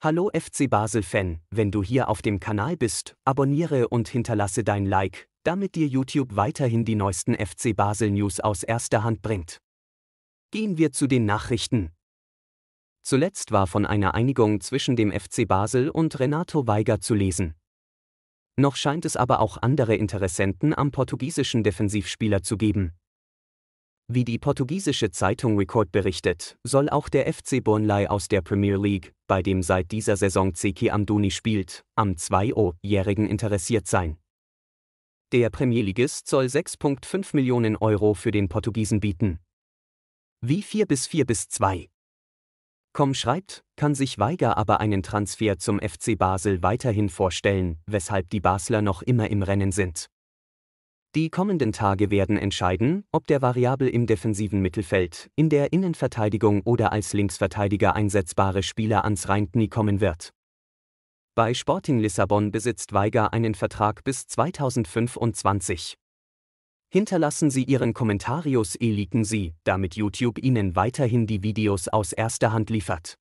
Hallo FC Basel-Fan, wenn du hier auf dem Kanal bist, abonniere und hinterlasse dein Like, damit dir YouTube weiterhin die neuesten FC Basel-News aus erster Hand bringt. Gehen wir zu den Nachrichten. Zuletzt war von einer Einigung zwischen dem FC Basel und Renato Weiger zu lesen. Noch scheint es aber auch andere Interessenten am portugiesischen Defensivspieler zu geben. Wie die portugiesische Zeitung Record berichtet, soll auch der FC Burnley aus der Premier League, bei dem seit dieser Saison Zeki Amdouni spielt, am 2-jährigen interessiert sein. Der Premierligist soll 6,5 Millionen Euro für den Portugiesen bieten. Wie 4 bis 4 bis 2. Com schreibt, kann sich Weiger aber einen Transfer zum FC Basel weiterhin vorstellen, weshalb die Basler noch immer im Rennen sind. Die kommenden Tage werden entscheiden, ob der variabel im defensiven Mittelfeld, in der Innenverteidigung oder als Linksverteidiger einsetzbare Spieler ans rhein kommen wird. Bei Sporting Lissabon besitzt Weiger einen Vertrag bis 2025. Hinterlassen Sie Ihren Kommentarius, e-liken Sie, damit YouTube Ihnen weiterhin die Videos aus erster Hand liefert.